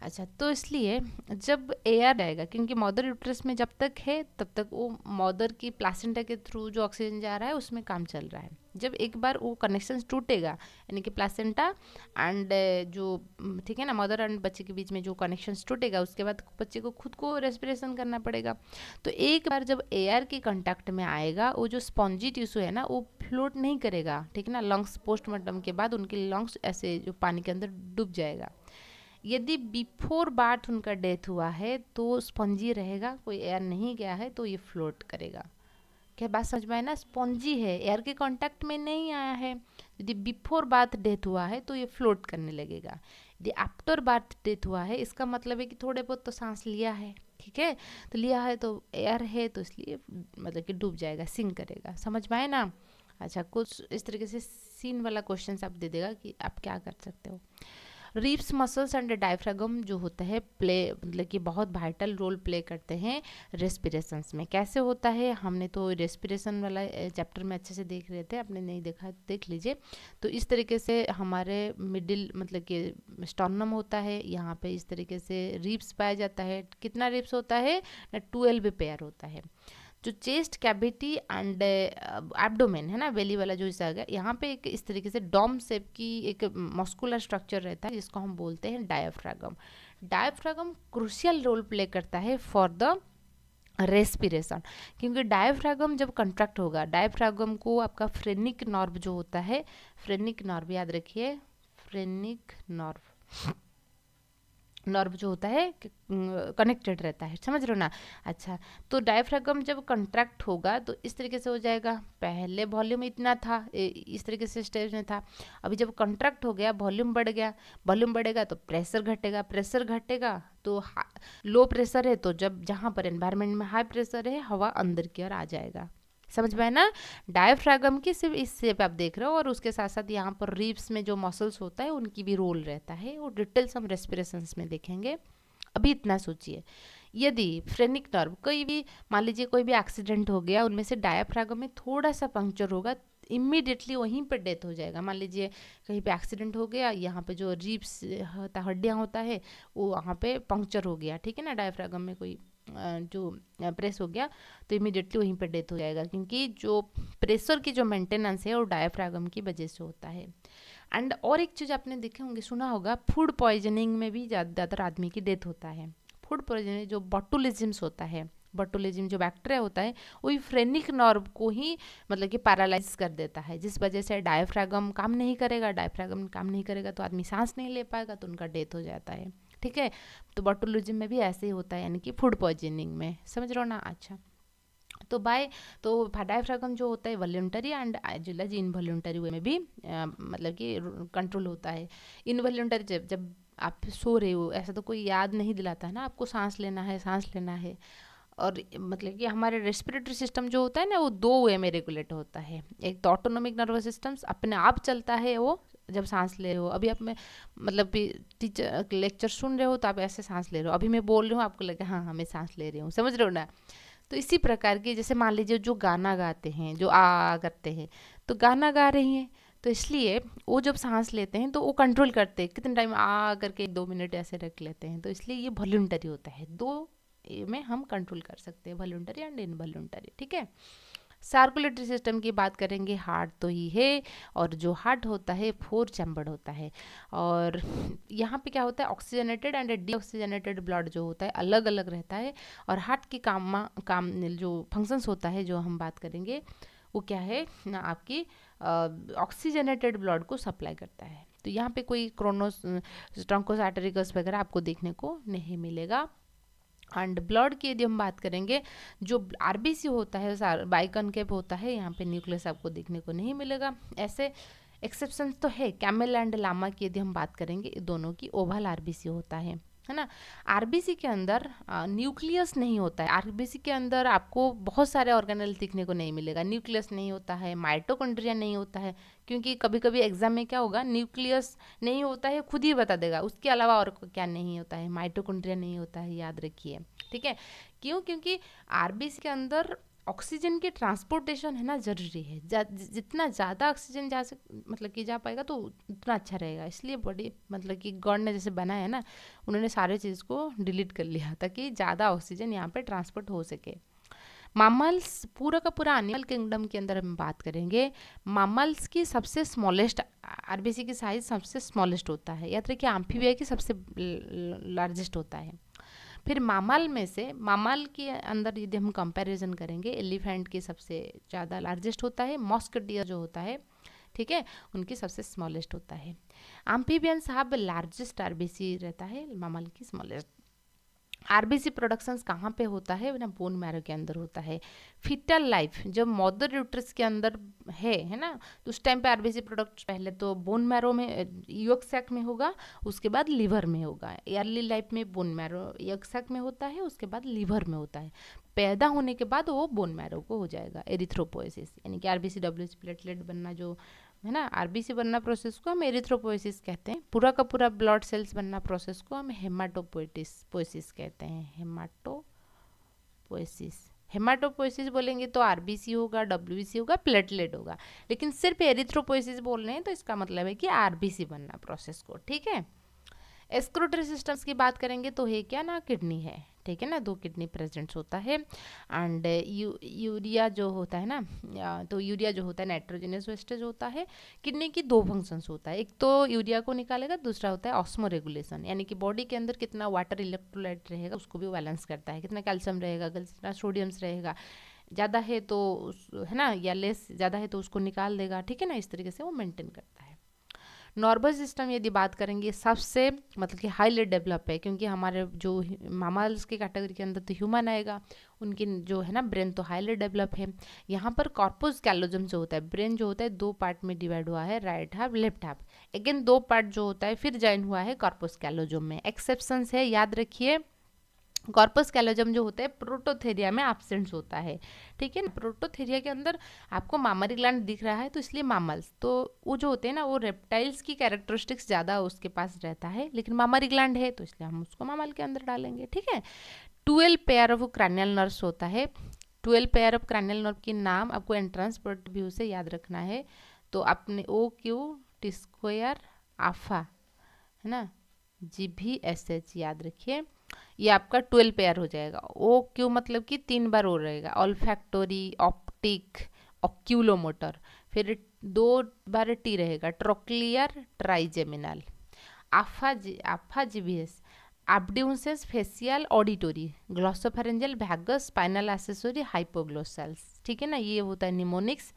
अच्छा तो इसलिए जब एयर आएगा क्योंकि मदर यूट्रस में जब तक है तब तक वो मदर की प्लासेंटा के थ्रू जो ऑक्सीजन जा रहा है उसमें काम चल रहा है जब एक बार वो कनेक्शन टूटेगा यानी कि प्लासेंटा एंड जो ठीक है ना मदर एंड बच्चे के बीच में जो कनेक्शन टूटेगा उसके बाद बच्चे को खुद को रेस्पिरेशन करना पड़ेगा तो एक बार जब एयर के कंटैक्ट में आएगा वो जो स्पॉन्जी टिश्यू है ना वो फ्लोट नहीं करेगा ठीक है ना लंग्स पोस्टमार्टम के बाद उनके लंग्स ऐसे जो पानी के अंदर डूब जाएगा यदि बिफोर बार्थ उनका डेथ हुआ है तो स्पंजी रहेगा कोई एयर नहीं गया है तो ये फ्लोट करेगा के बात समझ में ना स्पॉन्जी है एयर के कांटेक्ट में नहीं आया है यदि बिफोर बाथ डेथ हुआ है तो ये फ्लोट करने लगेगा यदि आफ्टर बाथ डेथ हुआ है इसका मतलब है कि थोड़े बहुत तो सांस लिया है ठीक है तो लिया है तो एयर है तो इसलिए मतलब कि डूब जाएगा सिंक करेगा समझ में आए ना अच्छा कुछ इस तरीके से सीन वाला क्वेश्चन आप दे देगा कि आप क्या कर सकते हो रिप्स मसल्स एंड डायफ्रेगम जो होता है प्ले मतलब कि बहुत वाइटल रोल प्ले करते हैं रेस्पिरेशन में कैसे होता है हमने तो रेस्पिरेशन वाला चैप्टर में अच्छे से देख रहे थे आपने नहीं देखा देख लीजिए तो इस तरीके से हमारे मिडिल मतलब कि स्टोनम होता है यहाँ पे इस तरीके से रिप्स पाया जाता है कितना रिप्स होता है ना ट्वेल्व पेयर होता है जो चेस्ट कैविटी एंड एब्डोमेन है ना वेली वाला जो हिस्सा है यहाँ पे एक इस तरीके से डॉम सेप की एक मस्कुलर स्ट्रक्चर रहता है जिसको हम बोलते हैं diaphragm diaphragm crucial role play करता है फॉर द रेस्पिरेशन क्योंकि डायफ्रागम जब कंट्रैक्ट होगा डायफ्रागम को आपका फ्रेनिक नॉर्व जो होता है फ्रेनिक नॉर्व याद रखिए फ्रेनिक नॉर्व नर्व जो होता है कनेक्टेड रहता है समझ रहे हो ना अच्छा तो डायफ्रैगम जब कंट्रैक्ट होगा तो इस तरीके से हो जाएगा पहले वॉल्यूम इतना था इस तरीके से स्टेज में था अभी जब कंट्रैक्ट हो गया वॉल्यूम बढ़ गया वॉल्यूम बढ़ेगा तो प्रेशर घटेगा प्रेशर घटेगा तो लो प्रेशर है तो जब जहाँ पर एन्वायरमेंट में हाई प्रेशर है हवा अंदर की ओर आ जाएगा समझ में है ना डायफ्रागम की सिर्फ इस शेप आप देख रहे हो और उसके साथ साथ यहाँ पर रिब्स में जो मसल्स होता है उनकी भी रोल रहता है वो डिटेल्स हम रेस्पिरेशन में देखेंगे अभी इतना सोचिए यदि फ्रेनिक नर्व कोई भी मान लीजिए कोई भी एक्सीडेंट हो गया उनमें से डायफ्रागम में थोड़ा सा पंक्चर होगा इमिडिएटली वहीं पर डेथ हो जाएगा मान लीजिए कहीं पे एक्सीडेंट हो गया यहाँ पे जो रिब्स हड्डियाँ होता है वो वहाँ पे पंक्चर हो गया ठीक है ना डायफ्रागम में कोई जो प्रेस हो गया तो इमिडिएटली वहीं पर डेथ हो जाएगा क्योंकि जो प्रेशर की जो मेंटेनेंस है वो डायफ्रागम की वजह से होता है एंड और एक चीज़ आपने देखे होंगे सुना होगा फूड पॉइजनिंग में भी ज़्यादातर आदमी की डेथ होता है फूड पॉइजनिंग जो बॉटुलिज्म्स होता है बटुलिज्म जो बैक्टीरिया होता है वही फ्रेनिक नर्व को ही मतलब कि पैरालाइज कर देता है जिस वजह से डायफ्रागम काम नहीं करेगा डायफ्रागम काम नहीं करेगा तो आदमी सांस नहीं ले पाएगा तो उनका डेथ हो जाता है ठीक है तो बॉटुलिज्म में भी ऐसे ही होता है यानी कि फूड पॉइजनिंग में समझ रहा हो ना अच्छा तो बाय तो डायफ्रागम जो होता है वॉल्यूंटरी एंड एजुलज इनवॉल्यूंटरी वे में भी आ, मतलब कि कंट्रोल होता है इनवॉल्यूंटरी जब जब आप सो रहे हो ऐसा तो कोई याद नहीं दिलाता है ना आपको सांस लेना है सांस लेना है और मतलब कि हमारे रेस्पिरेटरी सिस्टम जो होता है ना वो दो वे में रेगुलेट होता है एक तो ऑटोनोमिक नर्वस सिस्टम्स अपने आप चलता है वो जब सांस ले रहे हो अभी आप में मतलब टीचर लेक्चर सुन रहे हो तो आप ऐसे सांस ले रहे हो अभी मैं बोल रही हूँ आपको लगे हाँ हाँ मैं सांस ले रही हूँ समझ रहे हो ना तो इसी प्रकार की जैसे मान लीजिए जो गाना गाते हैं जो आ करते हैं तो गाना गा रही हैं तो इसलिए वो जब सांस लेते हैं तो वो कंट्रोल करते हैं कितने टाइम आ करके दो मिनट ऐसे रख लेते हैं तो इसलिए ये वॉल्यूंटरी होता है दो में हम कंट्रोल कर सकते हैं वॉल्यूंटरी एंड इनवॉल्यूंटरी ठीक है सर्कुलेटरी सिस्टम की बात करेंगे हार्ट तो ही है और जो हार्ट होता है फोर चैम्बर्ड होता है और यहाँ पे क्या होता है ऑक्सीजनेटेड एंड डीऑक्सीजनेटेड ब्लड जो होता है अलग अलग रहता है और हार्ट के काम काम जो फंक्शंस होता है जो हम बात करेंगे वो क्या है ना आपकी ऑक्सीजनेटेड ब्लड को सप्लाई करता है तो यहाँ पे कोई क्रोनोस स्ट्रॉन्कोस आर्टरिकस वगैरह आपको देखने को नहीं मिलेगा एंड ब्लड की यदि हम बात करेंगे जो आरबीसी होता है कैप होता है यहाँ पे न्यूक्लियस आपको देखने को नहीं मिलेगा ऐसे एक्सेप्शन तो है कैमल एंड लामा की यदि हम बात करेंगे दोनों की ओवल आरबीसी होता है है ना आरबीसी के अंदर न्यूक्लियस नहीं होता है आरबीसी के अंदर आपको बहुत सारे ऑर्गेनल दिखने को नहीं मिलेगा न्यूक्लियस नहीं होता है माइटोकॉन्ड्रिया नहीं होता है क्योंकि कभी कभी एग्जाम में क्या होगा न्यूक्लियस नहीं होता है खुद ही बता देगा उसके अलावा और क्या नहीं होता है माइटोकॉन्ड्रिया नहीं होता है याद रखिए ठीक है क्यों क्योंकि आरबीसी के अंदर ऑक्सीजन के ट्रांसपोर्टेशन है ना ज़रूरी है जा, जितना ज़्यादा ऑक्सीजन जा सक मतलब कि जा पाएगा तो उतना अच्छा रहेगा इसलिए बॉडी मतलब कि गॉड ने जैसे बनाया है ना उन्होंने सारे चीज़ को डिलीट कर लिया ताकि ज़्यादा ऑक्सीजन यहाँ पर ट्रांसपोर्ट हो सके मामल्स पूरा का पूरा एनिमल किंगडम के अंदर हम बात करेंगे मामल्स की सबसे स्मॉलेस्ट आरबीसी की साइज सबसे स्मॉलेस्ट होता है या तो कि आम्फीबिया की सबसे लार्जेस्ट होता है फिर मामाल में से मामाल के अंदर यदि हम कंपैरिजन करेंगे एलिफेंट के सबसे ज़्यादा लार्जेस्ट होता है मॉस्कडियर जो होता है ठीक है उनकी सबसे स्मॉलेस्ट होता है एम्फीबियन साहब लार्जेस्ट आरबीसी रहता है मामल की स्मॉलेस्ट आरबीसी प्रोडक्शंस कहाँ पे होता है ना बोन मैरो के अंदर होता है फिटल लाइफ जब मदर यूट्रस के अंदर है है ना तो उस टाइम पे आरबीसी प्रोडक्ट पहले तो बोन मैरो में योग सैक में होगा उसके बाद लीवर में होगा एयरली लाइफ में बोन मैरो योग सैक में होता है उसके बाद लीवर में होता है पैदा होने के बाद वो बोन मैरो को हो जाएगा एरिथ्रोपोसिस यानी कि R B C W C platelet बनना जो है ना आरबीसी बनना प्रोसेस को हम एरिथ्रोपोइसिस कहते हैं पूरा का पूरा ब्लड सेल्स बनना प्रोसेस को हम हेमाटोपोइटिस पोइसिस कहते हैं हेमाटोपोइसिस हेमाटोपोइसिस बोलेंगे तो आरबीसी होगा डब्ल्यूबीसी होगा प्लेटलेट होगा लेकिन सिर्फ एरिथ्रोपोइसिस बोल रहे हैं तो इसका मतलब है कि आरबीसी बनना प्रोसेस को ठीक है एस्क्रोटरी सिस्टम्स की बात करेंगे तो है क्या ना किडनी है ठीक है ना दो किडनी प्रेजेंट्स होता है एंड यू यूरिया जो होता है ना तो यूरिया जो होता है नाइट्रोजनस वेस्टेज होता है किडनी की दो फंक्शंस होता है एक तो यूरिया को निकालेगा दूसरा होता है ऑस्मो रेगुलेशन यानी कि बॉडी के अंदर कितना वाटर इलेक्ट्रोलाइट रहेगा उसको भी बैलेंस करता है कितना कैल्शियम रहेगा कितना सोडियम्स रहेगा ज़्यादा है तो है ना या लेस ज़्यादा है तो उसको निकाल देगा ठीक है ना इस तरीके से वो मेंटेन करता है नॉर्मल सिस्टम यदि बात करेंगे सबसे मतलब कि हाईली डेवलप है क्योंकि हमारे जो मामल्स के कैटेगरी के अंदर तो ह्यूमन आएगा उनकी जो है ना ब्रेन तो हाईली डेवलप है यहाँ पर कॉर्पोज कैलोजम जो होता है ब्रेन जो होता है दो पार्ट में डिवाइड हुआ है right half left half again दो पार्ट जो होता है फिर ज्वाइन हुआ है कॉर्पोज कैलोजम में एक्सेप्शंस है याद रखिए कॉर्पस कैलोजम जो होता है प्रोटोथेरिया में एबसेंट होता है ठीक है प्रोटोथेरिया के अंदर आपको मामरी ग्लैंड दिख रहा है तो इसलिए मामल्स तो वो जो होते हैं ना वो रेप्टाइल्स की कैरेक्टरिस्टिक्स ज़्यादा उसके पास रहता है लेकिन मामरी ग्लैंड है तो इसलिए हम उसको मामल के अंदर डालेंगे ठीक है twelve pair of cranial nerves होता है twelve pair of cranial nerve के नाम आपको एंट्रेंस पॉइंट व्यू से याद रखना है तो अपने ओ क्यू टिस्कोयर आफा है ना जी भी एस एच याद रखिए ये आपका ट्वेल्व पेयर हो जाएगा ओ क्यू मतलब कि तीन बार ओ रहेगा ऑल फैक्टोरी ऑप्टिक ऑक्यूलोमोटर फिर दो बार टी रहेगा ट्रोक्लियर ट्राइजेमिनल आफाजी आफाजीबीएस abducens facial auditory glossopharyngeal vagus spinal accessory hypoglossals ठीक है ना ये होता है निमोनिक्स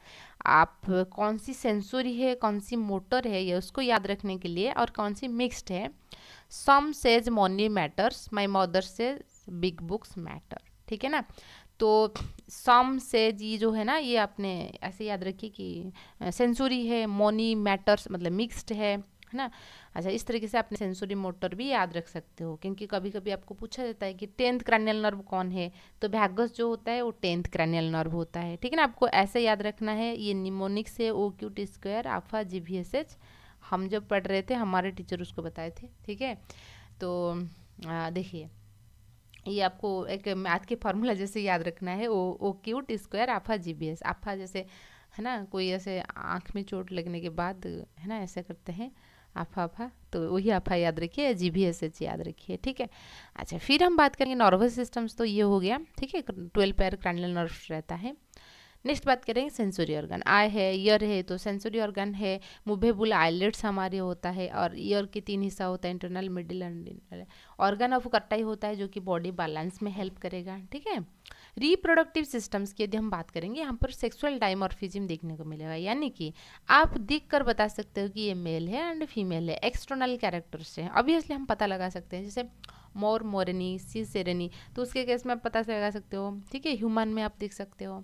आप कौन सी सेंसोरी है कौन सी मोटर है ये उसको याद रखने के लिए और कौन सी मिक्स्ड है some says money matters my mother से बिग बुक्स मैटर ठीक है ना तो सम सेज ये जो है ना ये आपने ऐसे याद रखिए कि सेंसोरी है मोनी मैटर्स मतलब मिक्स्ड है है ना अच्छा इस तरीके से आपने सेंसोरी मोटर भी याद रख सकते हो क्योंकि कभी कभी आपको पूछा जाता है कि टेंथ क्रैनियल नर्व कौन है तो भैगस जो होता है वो टेंथ क्रैनियल नर्व होता है ठीक है ना आपको ऐसे याद रखना है ये निमोनिक्स है ओ क्यू टी स्क्वायर आफा जी वी एस एच हम जब पढ़ रहे थे हमारे टीचर उसको बताए थे ठीक है तो देखिए ये आपको एक मैथ के फार्मूला जैसे याद रखना है O O Q T square आफा जी बी एस आफा जैसे है ना कोई ऐसे आँख में चोट लगने के बाद है ना ऐसा करते हैं आफा आफा तो वही आफा याद रखिए जी भी एस एच याद रखिए ठीक है अच्छा फिर हम बात करेंगे नर्वस सिस्टम्स तो ये हो गया ठीक है ट्वेल्व पैर क्रैंडल नर्व रहता है नेक्स्ट बात करेंगे सेंसोरी ऑर्गन आई है ईयर है तो सेंसोरी ऑर्गन है मूवेबुल आईलेट्स हमारे होता है और ईयर के तीन हिस्सा होता है internal middle and organ of Corti होता है जो कि बॉडी बैलेंस में हेल्प करेगा ठीक है रिप्रोडक्टिव सिस्टम्स की यदि हम बात करेंगे यहाँ पर सेक्सुअल डाइमॉर्फिज्म देखने को मिलेगा यानी कि आप देख कर बता सकते हो कि ये मेल है एंड फीमेल है एक्सटर्नल कैरेक्टर्स से ऑब्वियसली हम पता लगा सकते हैं जैसे मोर मोरनी सी सेरनी तो उसके केस में आप पता लगा सकते हो ठीक है ह्यूमन में आप देख सकते हो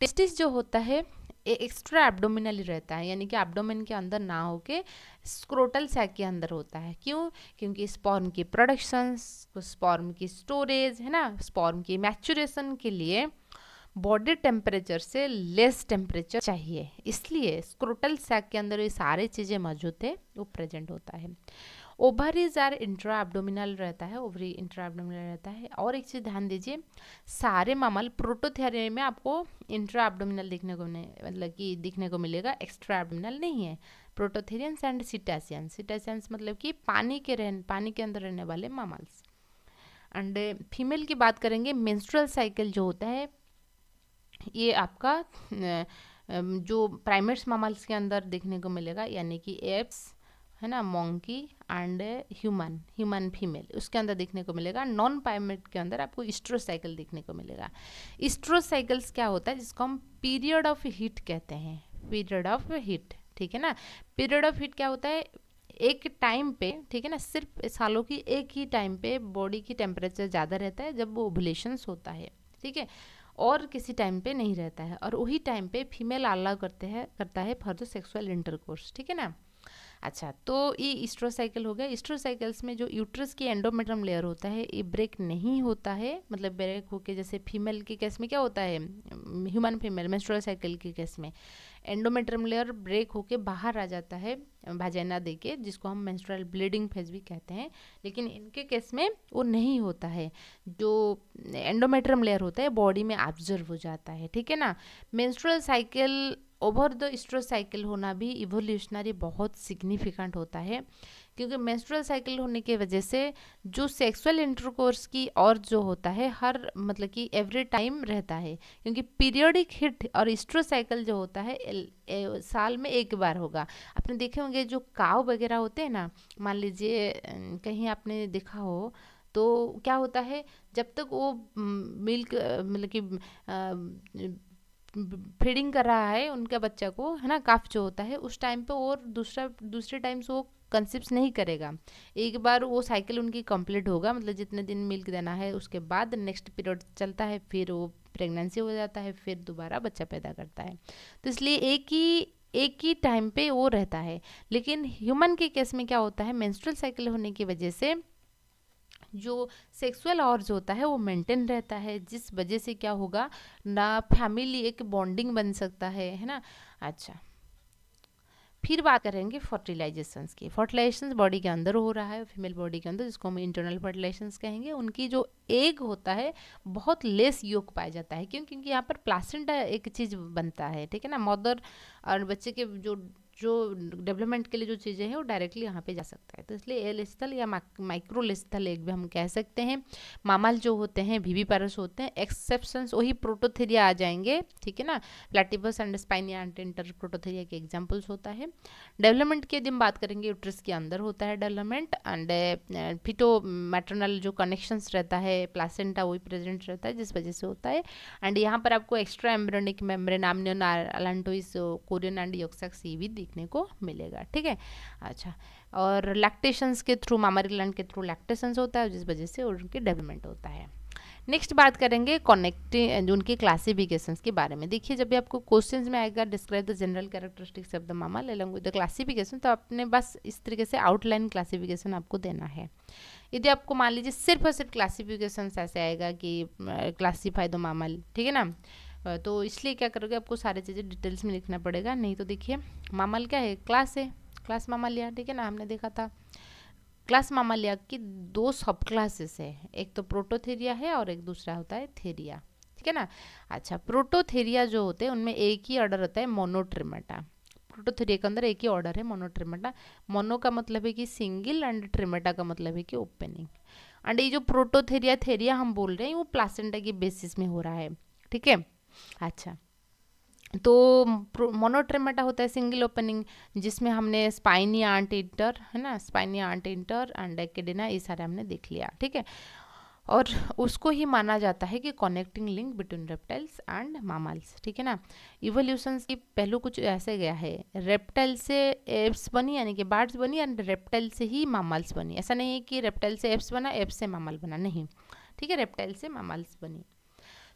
टेस्टिस जो होता है एक्स्ट्रा एब्डोमिनली रहता है यानी कि एब्डोमिन के अंदर ना होके स्क्रोटल सैक के अंदर होता है क्यों क्योंकि स्पॉर्म की प्रोडक्शन स्पॉर्म की स्टोरेज है ना स्पॉर्म की मैचुरेशन के लिए बॉडी टेम्परेचर से लेस टेम्परेचर चाहिए इसलिए स्क्रोटल सैक के अंदर ये सारे चीज़ें मौजूद है वो प्रेजेंट होता है ओवरीज आर इंट्रा एब्डोमिनल रहता है ओवरी इंट्रा एब्डोमिनल रहता है और एक चीज़ ध्यान दीजिए सारे मामल प्रोटोथेरिया में आपको इंट्रा एब्डोमिनल देखने को मतलब कि दिखने को मिलेगा एक्स्ट्रा एब्डोमिनल नहीं है प्रोटोथेरियंस एंड सिटासियंस सिटासियंस मतलब कि पानी के रहने पानी के अंदर रहने वाले मामल्स एंड फीमेल की बात करेंगे मेंस्ट्रुअल साइकिल जो होता है ये आपका जो प्राइमेट्स मामल्स के अंदर देखने को मिलेगा यानी कि एप्स है ना monkey and human human female उसके अंदर देखने को मिलेगा नॉन पायमेट के अंदर आपको इस्ट्रोसाइकिल देखने को मिलेगा इस्ट्रोसाइकल्स क्या होता है जिसको हम पीरियड ऑफ हीट कहते हैं पीरियड ऑफ हीट ठीक है ना पीरियड ऑफ हीट क्या होता है एक टाइम पे ठीक है ना सिर्फ सालों की एक ही टाइम पे बॉडी की टेम्परेचर ज़्यादा रहता है जब वो ओवलेशंस होता है ठीक है और किसी टाइम पे नहीं रहता है और वही टाइम पे फीमेल अलाउ करते हैं करता है फॉर द सेक्सुअल इंटरकोर्स ठीक है ना अच्छा तो ये इस्ट्रोसाइकिल हो गया इस्ट्रोसाइकिल्स में जो यूट्रस की एंडोमेट्रम लेयर होता है ये ब्रेक नहीं होता है मतलब ब्रेक होके जैसे फीमेल के केस में क्या होता है ह्यूमन फीमेल मेस्ट्रोल साइकिल के केस में एंडोमेट्रम लेयर ब्रेक होके बाहर आ जाता है भाजैना दे के जिसको हम मेंस्ट्रुअल ब्लीडिंग फेज भी कहते हैं लेकिन इनके केस में वो नहीं होता है जो एंडोमेट्रम लेयर होता है बॉडी में ऑब्जर्व हो जाता है ठीक है ना menstrual cycle over the oestrous cycle cycle होना भी इवोल्यूशनरी बहुत सिग्निफिकेंट होता है क्योंकि मेस्ट्रल साइकिल होने की वजह से जो सेक्सुअल इंटरकोर्स की और जो होता है हर मतलब कि एवरी टाइम रहता है क्योंकि पीरियोडिक हिट और स्ट्रो साइकिल जो होता है ए, ए, साल में एक बार होगा आपने देखे होंगे जो काव वगैरह होते हैं ना मान लीजिए कहीं आपने देखा हो तो क्या होता है जब तक वो मिल्क मतलब कि फीडिंग कर रहा है उनका बच्चा को है ना काफ जो होता है उस टाइम पे और दूसरा दूसरे टाइम से वो कंसिप्स नहीं करेगा एक बार वो साइकिल उनकी कंप्लीट होगा मतलब जितने दिन मिल्क देना है उसके बाद नेक्स्ट पीरियड चलता है फिर वो प्रेगनेंसी हो जाता है फिर दोबारा बच्चा पैदा करता है तो इसलिए एक ही एक ही टाइम पे वो रहता है लेकिन ह्यूमन के केस में क्या होता है मेंस्ट्रुअल साइकिल होने की वजह से जो सेक्सुअल आवर्स होता है वो मेंटेन रहता है जिस वजह से क्या होगा ना फैमिली एक बॉन्डिंग बन सकता है है ना अच्छा फिर बात करेंगे फर्टिलाइजेशन की फर्टिलाइजेशन बॉडी के अंदर हो रहा है फीमेल बॉडी के अंदर जिसको हम इंटरनल फर्टिलाइजेशन कहेंगे उनकी जो एग होता है बहुत लेस योग पाया जाता है क्यों क्योंकि यहाँ पर प्लासेंटा एक चीज़ बनता है ठीक है ना मदर और बच्चे के जो जो डेवलपमेंट के लिए जो चीज़ें हैं वो डायरेक्टली यहाँ पे जा सकता है तो इसलिए एल स्थल या माइक्रो स्थल एक भी हम कह सकते हैं मामल जो होते हैं भीवी पैरस होते हैं एक्सेप्शन वही प्रोटोथेरिया आ जाएंगे ठीक है ना प्लेटिबस एंड स्पाइनिया एंड इंटर प्रोटोथेरिया के एग्जाम्पल्स होता है डेवलपमेंट की यदि हम बात करेंगे यूट्रस के अंदर होता है development and uh, feto maternal जो कनेक्शंस रहता है प्लासेंटा वही प्रेजेंट रहता है जिस वजह से होता है एंड यहाँ पर आपको extra embryonic membrane amnion allantois chorion and yolk sacs ये भी सीखने को मिलेगा ठीक है अच्छा और लैक्टेशंस के थ्रू मामरी लैंड के थ्रू लैक्टेशंस होता है जिस वजह से उनके डेवलपमेंट होता है नेक्स्ट बात करेंगे कनेक्टिंग उनके क्लासिफिकेशंस के बारे में देखिए जब भी आपको क्वेश्चन में आएगा describe the general characteristics of the mammal लेंगे द क्लासिफिकेशन तो आपने बस इस तरीके से आउटलाइन क्लासिफिकेशन आपको देना है यदि आपको मान लीजिए सिर्फ और सिर्फ क्लासिफिकेशन ऐसे आएगा कि क्लासीफाई द मामल ठीक है ना तो इसलिए क्या करोगे आपको सारी चीज़ें डिटेल्स में लिखना पड़ेगा नहीं तो देखिए मामल क्या है क्लास है क्लास मामा लिया ठीक है ना हमने देखा था क्लास मामा लिया की दो सब क्लासेस है एक तो प्रोटोथेरिया है और एक दूसरा होता है थेरिया ठीक है ना अच्छा प्रोटोथेरिया जो होते हैं उनमें एक ही ऑर्डर होता है मोनोट्रीमेटा प्रोटोथेरिया के अंदर एक ही ऑर्डर है मोनोट्रीमेटा मोनो का मतलब है कि सिंगल एंड ट्रीमेटा का मतलब है कि ओपनिंग एंड ये जो प्रोटोथेरिया थेरिया हम बोल रहे हैं वो प्लासेंटा के बेसिस में हो रहा है ठीक है अच्छा तो मोनोट्रेमाटा होता है सिंगल ओपनिंग जिसमें हमने स्पाइनी आंट इंटर है ना spiny anteater and echidna ये सारे हमने देख लिया ठीक है और उसको ही माना जाता है कि connecting link between reptiles and mammals ठीक है ना इवोल्यूशन की पहलू कुछ ऐसे गया है रेप्टाइल से एप्स बनी यानी कि बार्ड्स बनी एंड रेप्टाइल से ही मामल्स बनी ऐसा नहीं है कि रेप्टाइल से एप्स बना एप्स से मामल बना नहीं ठीक है रेप्टाइल से मामल्स बनी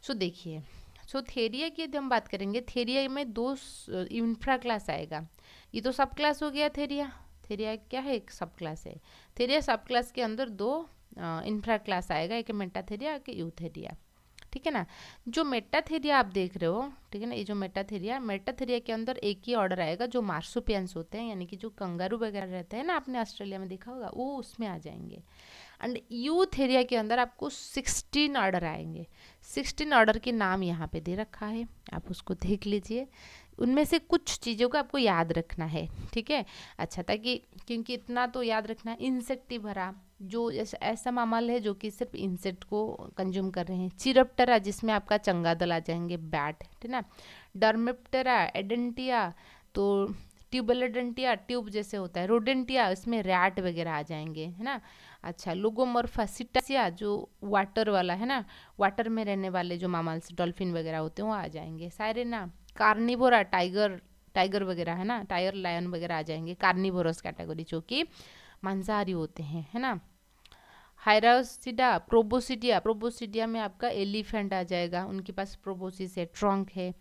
सो देखिए सो थेरिया की यदि हम बात करेंगे थेरिया में दो इंफ्रा क्लास आएगा ये तो सब क्लास हो गया थेरिया थेरिया क्या है एक सब क्लास है थेरिया सब क्लास के अंदर दो इंफ्रा क्लास आएगा एक मेटाथेरिया एक यूथेरिया ठीक है ना जो मेटाथेरिया आप देख रहे हो ठीक है ना ये जो मेटाथेरिया मेटाथेरिया के अंदर एक ही ऑर्डर आएगा जो मार्सुपियंस होते हैं यानी कि जो कंगारू वगैरह रहते हैं ना आपने ऑस्ट्रेलिया में देखा होगा वो उसमें आ जाएंगे एंड यूथ एरिया के अंदर आपको सिक्सटीन ऑर्डर आएंगे सिक्सटीन ऑर्डर के नाम यहाँ पे दे रखा है आप उसको देख लीजिए उनमें से कुछ चीज़ों को आपको याद रखना है ठीक है अच्छा ताकि क्योंकि इतना तो याद रखना है भरा जो ऐसा मामल है जो कि सिर्फ इंसेक्ट को कंज्यूम कर रहे हैं चिरप्टरा जिसमें आपका चंगादल आ जाएंगे बैट ठीक ना डरमिप्टरा एडेंटिया तो ट्यूबलेडेंटिया ट्यूब जैसे होता है रोडेंटिया इसमें रैट वगैरह आ जाएंगे है ना अच्छा लोगोमर्फासिटासिया जो वाटर वाला है ना वाटर में रहने वाले जो मामल्स डॉल्फिन वगैरह होते हैं वो आ जाएंगे सारे ना कार्निवोरा टाइगर टाइगर वगैरह है ना टाइगर लायन वगैरह आ जाएंगे कार्निवोरस कैटेगरी जो कि मांसाहारी होते हैं है ना हायरासिडा प्रोबोसिडिया प्रोबोसिडिया में आपका एलिफेंट आ जाएगा उनके पास प्रोबोसिस है ट्रंक है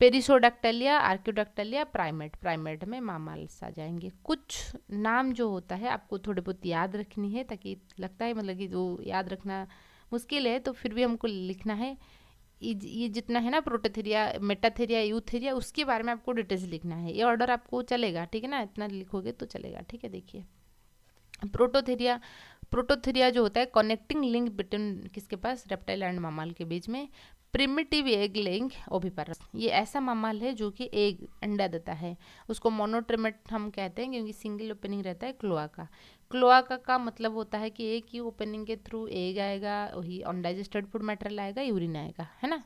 पेरिसोडक्टलिया आर्क्योडक्टलिया प्राइमेट प्राइमेट में मामाल्स आ जाएंगे कुछ नाम जो होता है आपको थोड़े बहुत याद रखनी है ताकि लगता है मतलब कि जो याद रखना मुश्किल है तो फिर भी हमको लिखना है ये जितना है ना प्रोटोथेरिया मेटाथेरिया यूथेरिया उसके बारे में आपको डिटेल्स लिखना है ये ऑर्डर आपको चलेगा ठीक है ना इतना लिखोगे तो चलेगा ठीक है देखिए प्रोटोथेरिया प्रोटोथेरिया जो होता है कनेक्टिंग लिंक बिटवीन किसके पास रेप्टाइल एंड मामाल के बीच में प्रिमिटिव एग लेंग ओभिपर ये ऐसा मामाल है जो कि एग अंडा देता है उसको मोनोट्रिमेट हम कहते हैं क्योंकि सिंगल ओपनिंग रहता है क्लोआ का क्लोआ का, का मतलब होता है कि एक ही ओपनिंग के थ्रू एग आएगा वही अनडाइजेस्टेड फूड मटेरियल आएगा यूरिन आएगा है ना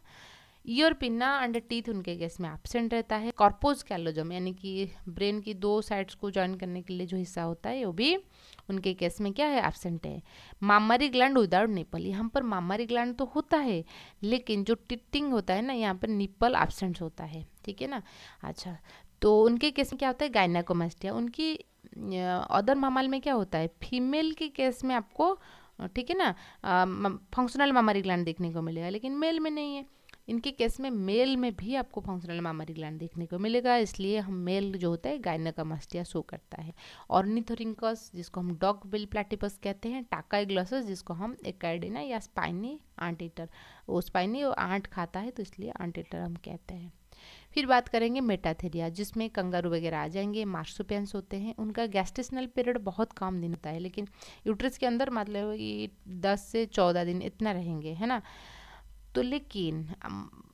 ईयर पिन्ना अंडर टीथ उनके केस में एबसेंट रहता है कॉर्पोज कैलोजम यानी कि ब्रेन की दो साइड्स को ज्वाइन करने के लिए जो हिस्सा होता है वो भी उनके केस में क्या है एबसेंट है मामारी ग्लैंड विदाउट निपल यहाँ पर मामारी ग्लैंड तो होता है लेकिन जो टिटिंग होता है ना यहाँ पर निपल एबसेंट होता है ठीक है ना अच्छा तो उनके केस में क्या होता है गायनाकोमास्टिया उनकी अदर मामाल में क्या होता है फीमेल के केस में आपको ठीक है ना फंक्शनल मामारी ग्लैंड देखने को मिलेगा लेकिन मेल में नहीं है इनके केस में मेल में भी आपको फंक्शनल मामरी ग्लैंड देखने को मिलेगा इसलिए हम मेल जो होता है गायनाकामास्टिया शो करता है ऑर्निथोरिंकस जिसको हम डॉग बिल प्लेटिपस कहते हैं टाकाई ग्लसस जिसको हम एकडिना या स्पाइनी आंटीटर वो स्पाइनी वो आंट खाता है तो इसलिए आंटीटर हम कहते हैं फिर बात करेंगे मेटाथेरिया जिसमें कंगारू वगैरह आ जाएंगे मार्सुपेंस होते हैं उनका गैस्टेशनल पीरियड बहुत कम दिन होता है लेकिन यूट्रस के अंदर मतलब कि दस से चौदह दिन इतना रहेंगे है ना तो लेकिन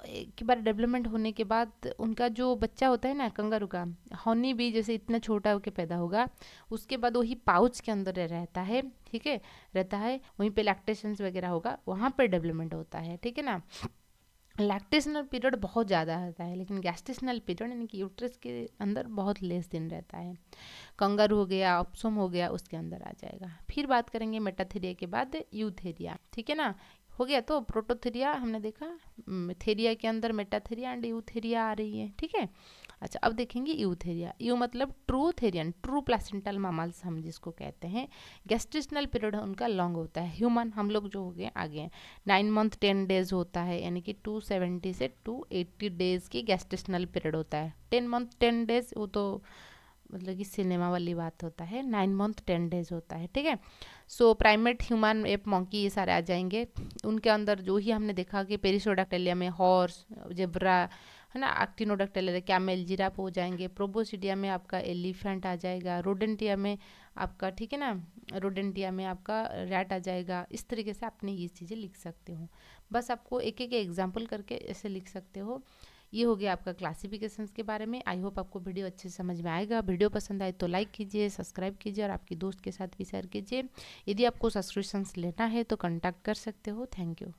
एक बार डेवलपमेंट होने के बाद उनका जो बच्चा होता है ना कंगारू का हॉनी भी जैसे इतना छोटा होकर पैदा होगा उसके बाद वही पाउच के अंदर रहता है ठीक है रहता है वहीं पे लैक्टेशन वगैरह होगा वहाँ पर डेवलपमेंट होता है ठीक है ना लैक्टेशनल पीरियड बहुत ज़्यादा रहता है लेकिन गैस्टेशनल पीरियड यानी कि यूट्रस के अंदर बहुत लेस दिन रहता है कंगारू हो गया ऑप्सोम हो गया उसके अंदर आ जाएगा फिर बात करेंगे मेटाथेरिया के बाद यूथेरिया ठीक है ना हो गया तो प्रोटोथेरिया हमने देखा थेरिया के अंदर मेटाथेरिया एंड यूथेरिया आ रही है ठीक है अच्छा अब देखेंगे यूथेरिया यू मतलब true therian true placental mammals हम जिसको कहते हैं गैस्ट्रिशनल पीरियड उनका लॉन्ग होता है ह्यूमन हम लोग जो हो गए आगे नाइन मंथ टेन डेज होता है यानी कि टू सेवेंटी से टू एट्टी डेज की गैस्ट्रिशनल पीरियड होता है टेन मंथ टेन डेज वो तो मतलब कि सिनेमा वाली बात होता है नाइन मंथ टेन डेज होता है ठीक है so primate human ape monkey ये सारे आ जाएंगे उनके अंदर जो ही हमने देखा कि पेरिसोडक्टेलिया में हॉर्स जेबरा है ना एक्टिनोडक्टेलिया कैमल जिराफ हो जाएंगे प्रोबोसिडिया में आपका एलिफेंट आ जाएगा रोडेंटिया में आपका ठीक है ना रोडेंटिया में आपका रैट आ जाएगा इस तरीके से आपने ये चीज़ें लिख सकते हो बस आपको एक एक एग्जाम्पल करके ऐसे लिख सकते हो ये हो गया आपका क्लासिफिकेशन के बारे में आई होप आपको वीडियो अच्छे से समझ में आएगा वीडियो पसंद आए तो लाइक कीजिए सब्सक्राइब कीजिए और आपके दोस्त के साथ भी शेयर कीजिए यदि आपको सब्सक्रिप्शन लेना है तो कॉन्टैक्ट कर सकते हो थैंक यू